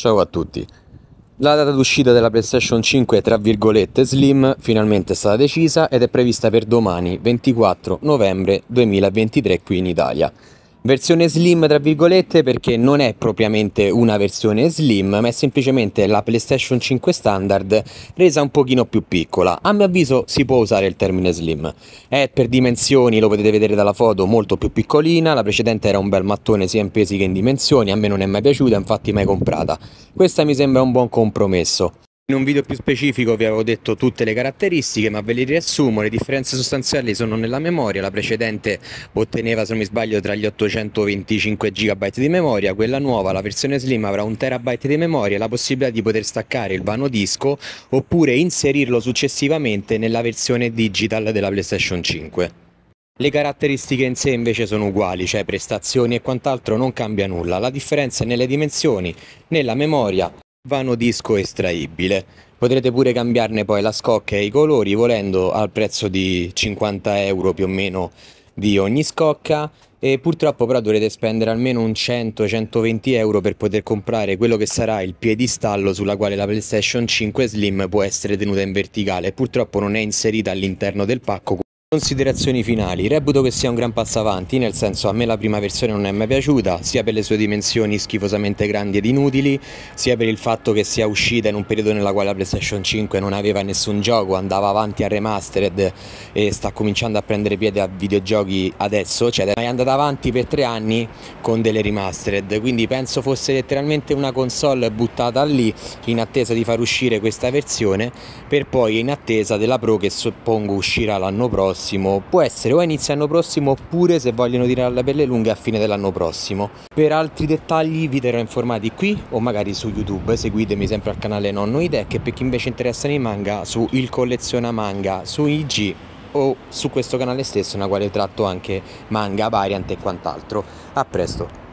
Ciao a tutti. La data d'uscita della PlayStation 5 tra virgolette Slim finalmente è stata decisa ed è prevista per domani 24 novembre 2023 qui in Italia. Versione slim tra virgolette perché non è propriamente una versione slim ma è semplicemente la PlayStation 5 standard resa un pochino più piccola. A mio avviso si può usare il termine slim. È per dimensioni, lo potete vedere dalla foto, molto più piccolina, la precedente era un bel mattone sia in pesi che in dimensioni, a me non è mai piaciuta, infatti mai comprata. Questa mi sembra un buon compromesso. In un video più specifico vi avevo detto tutte le caratteristiche, ma ve le riassumo, le differenze sostanziali sono nella memoria, la precedente otteneva, se non mi sbaglio, tra gli 825 GB di memoria, quella nuova, la versione Slim, avrà un terabyte di memoria e la possibilità di poter staccare il vano disco oppure inserirlo successivamente nella versione digital della PlayStation 5. Le caratteristiche in sé invece sono uguali, cioè prestazioni e quant'altro non cambia nulla, la differenza è nelle dimensioni, nella memoria vano disco estraibile. Potrete pure cambiarne poi la scocca e i colori volendo al prezzo di 50 euro più o meno di ogni scocca e purtroppo però dovrete spendere almeno un 100-120 euro per poter comprare quello che sarà il piedistallo sulla quale la PlayStation 5 Slim può essere tenuta in verticale. Purtroppo non è inserita all'interno del pacco. Considerazioni finali, reputo che sia un gran passo avanti, nel senso a me la prima versione non è mai piaciuta, sia per le sue dimensioni schifosamente grandi ed inutili, sia per il fatto che sia uscita in un periodo nella quale la PlayStation 5 non aveva nessun gioco, andava avanti a remastered e sta cominciando a prendere piede a videogiochi adesso, cioè è andata avanti per tre anni con delle remastered, quindi penso fosse letteralmente una console buttata lì in attesa di far uscire questa versione per poi in attesa della Pro che suppongo uscirà l'anno prossimo prossimo, può essere o a inizio anno prossimo oppure se vogliono tirare la pelle lunga a fine dell'anno prossimo. Per altri dettagli vi terrò informati qui o magari su YouTube, seguitemi sempre al canale Nonno Idec e per chi invece interessa nei manga su Il Colleziona Manga, su IG o su questo canale stesso, nel quale tratto anche manga, variant e quant'altro. A presto!